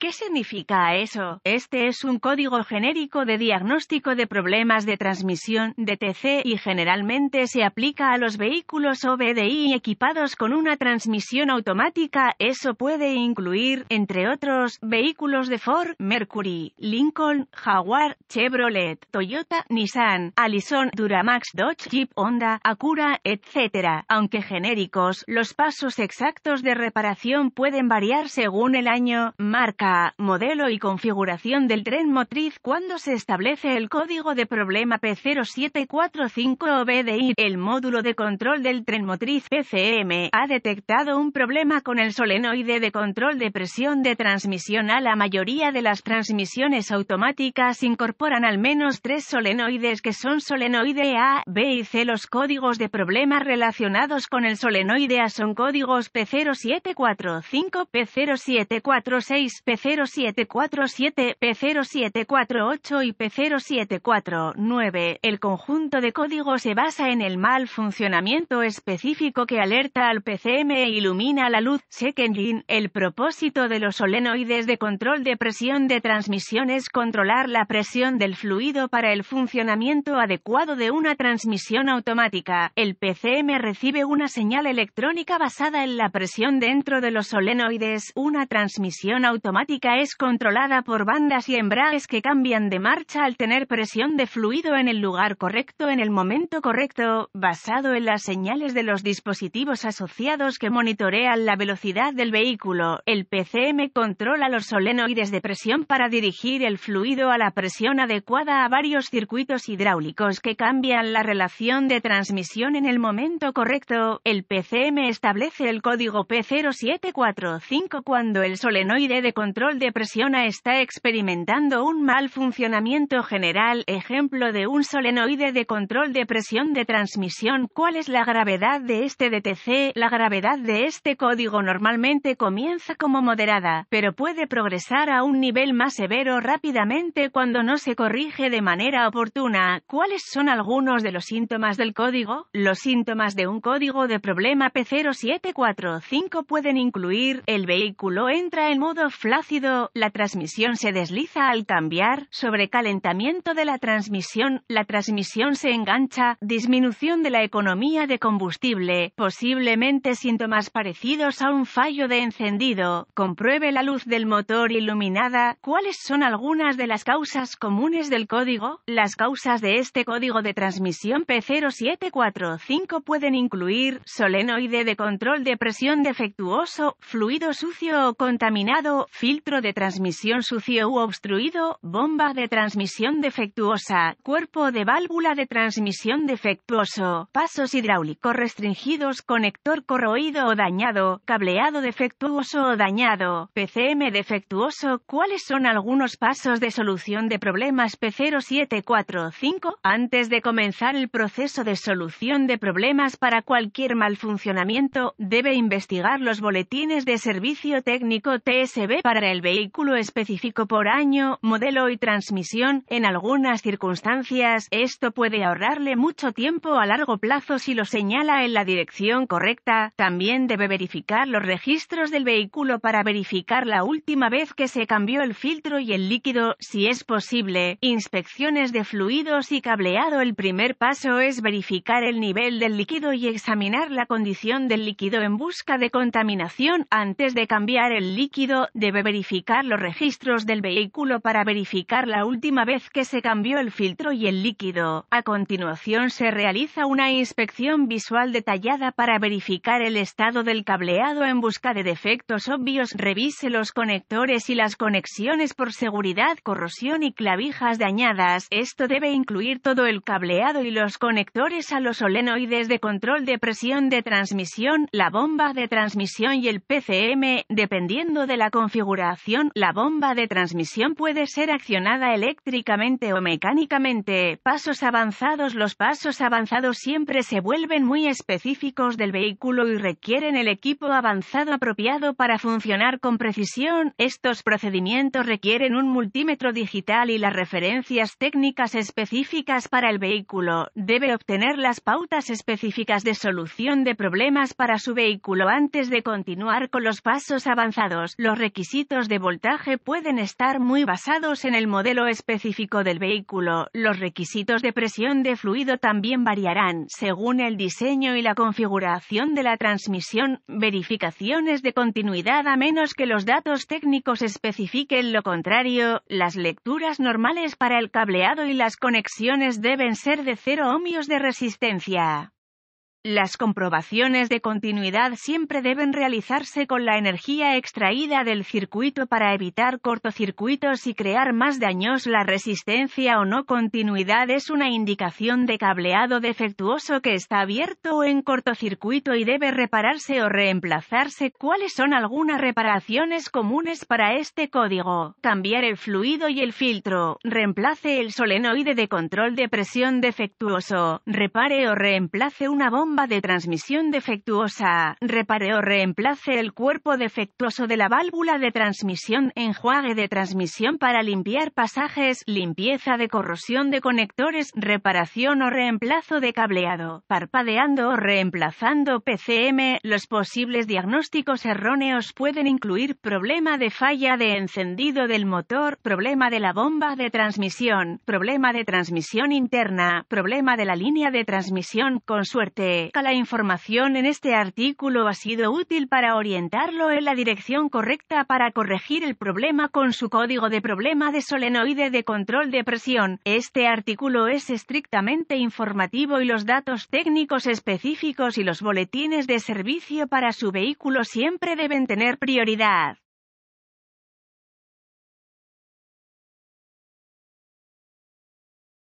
¿Qué significa eso? Este es un código genérico de diagnóstico de problemas de transmisión DTC y generalmente se aplica a los vehículos OBDI equipados con una transmisión automática. Eso puede incluir, entre otros, vehículos de Ford, Mercury, Lincoln, Jaguar, Chevrolet, Toyota, Nissan, Allison, Duramax, Dodge, Jeep, Honda, Acura, etc. Aunque genéricos, los pasos exactos de reparación pueden variar según el año, marca modelo y configuración del tren motriz cuando se establece el código de problema p 0745 bdi El módulo de control del tren motriz PCM ha detectado un problema con el solenoide de control de presión de transmisión a la mayoría de las transmisiones automáticas incorporan al menos tres solenoides que son solenoide A, B y C. Los códigos de problema relacionados con el solenoide A son códigos P0745, P0746, p P0747, P0748 y P0749. El conjunto de código se basa en el mal funcionamiento específico que alerta al PCM e ilumina la luz. Secondly, el propósito de los solenoides de control de presión de transmisión es controlar la presión del fluido para el funcionamiento adecuado de una transmisión automática. El PCM recibe una señal electrónica basada en la presión dentro de los solenoides, una transmisión automática es controlada por bandas y embragues que cambian de marcha al tener presión de fluido en el lugar correcto en el momento correcto, basado en las señales de los dispositivos asociados que monitorean la velocidad del vehículo. El PCM controla los solenoides de presión para dirigir el fluido a la presión adecuada a varios circuitos hidráulicos que cambian la relación de transmisión en el momento correcto. El PCM establece el código P0745 cuando el solenoide de control de presión A está experimentando un mal funcionamiento general, ejemplo de un solenoide de control de presión de transmisión. ¿Cuál es la gravedad de este DTC? La gravedad de este código normalmente comienza como moderada, pero puede progresar a un nivel más severo rápidamente cuando no se corrige de manera oportuna. ¿Cuáles son algunos de los síntomas del código? Los síntomas de un código de problema P0745 pueden incluir el vehículo entra en modo flash la transmisión se desliza al cambiar, sobrecalentamiento de la transmisión, la transmisión se engancha, disminución de la economía de combustible, posiblemente síntomas parecidos a un fallo de encendido. Compruebe la luz del motor iluminada. ¿Cuáles son algunas de las causas comunes del código? Las causas de este código de transmisión P0745 pueden incluir solenoide de control de presión defectuoso, fluido sucio o contaminado, filtro de transmisión sucio u obstruido, bomba de transmisión defectuosa, cuerpo de válvula de transmisión defectuoso, pasos hidráulicos restringidos, conector corroído o dañado, cableado defectuoso o dañado, PCM defectuoso. ¿Cuáles son algunos pasos de solución de problemas P0745? Antes de comenzar el proceso de solución de problemas para cualquier mal funcionamiento, debe investigar los boletines de servicio técnico TSB para el vehículo específico por año, modelo y transmisión, en algunas circunstancias, esto puede ahorrarle mucho tiempo a largo plazo si lo señala en la dirección correcta. También debe verificar los registros del vehículo para verificar la última vez que se cambió el filtro y el líquido, si es posible. Inspecciones de fluidos y cableado. El primer paso es verificar el nivel del líquido y examinar la condición del líquido en busca de contaminación antes de cambiar el líquido, debe verificar los registros del vehículo para verificar la última vez que se cambió el filtro y el líquido. A continuación se realiza una inspección visual detallada para verificar el estado del cableado en busca de defectos obvios. Revise los conectores y las conexiones por seguridad, corrosión y clavijas dañadas. Esto debe incluir todo el cableado y los conectores a los solenoides de control de presión de transmisión, la bomba de transmisión y el PCM, dependiendo de la configuración acción. la bomba de transmisión puede ser accionada eléctricamente o mecánicamente. Pasos avanzados Los pasos avanzados siempre se vuelven muy específicos del vehículo y requieren el equipo avanzado apropiado para funcionar con precisión. Estos procedimientos requieren un multímetro digital y las referencias técnicas específicas para el vehículo. Debe obtener las pautas específicas de solución de problemas para su vehículo antes de continuar con los pasos avanzados. Los requisitos de voltaje pueden estar muy basados en el modelo específico del vehículo, los requisitos de presión de fluido también variarán según el diseño y la configuración de la transmisión, verificaciones de continuidad a menos que los datos técnicos especifiquen lo contrario, las lecturas normales para el cableado y las conexiones deben ser de 0 ohmios de resistencia. Las comprobaciones de continuidad siempre deben realizarse con la energía extraída del circuito para evitar cortocircuitos y crear más daños. La resistencia o no continuidad es una indicación de cableado defectuoso que está abierto o en cortocircuito y debe repararse o reemplazarse. ¿Cuáles son algunas reparaciones comunes para este código? Cambiar el fluido y el filtro. Reemplace el solenoide de control de presión defectuoso. Repare o reemplace una bomba bomba de transmisión defectuosa, repare o reemplace el cuerpo defectuoso de la válvula de transmisión, enjuague de transmisión para limpiar pasajes, limpieza de corrosión de conectores, reparación o reemplazo de cableado, parpadeando o reemplazando PCM. Los posibles diagnósticos erróneos pueden incluir problema de falla de encendido del motor, problema de la bomba de transmisión, problema de transmisión interna, problema de la línea de transmisión con suerte la información en este artículo ha sido útil para orientarlo en la dirección correcta para corregir el problema con su código de problema de solenoide de control de presión. Este artículo es estrictamente informativo y los datos técnicos específicos y los boletines de servicio para su vehículo siempre deben tener prioridad.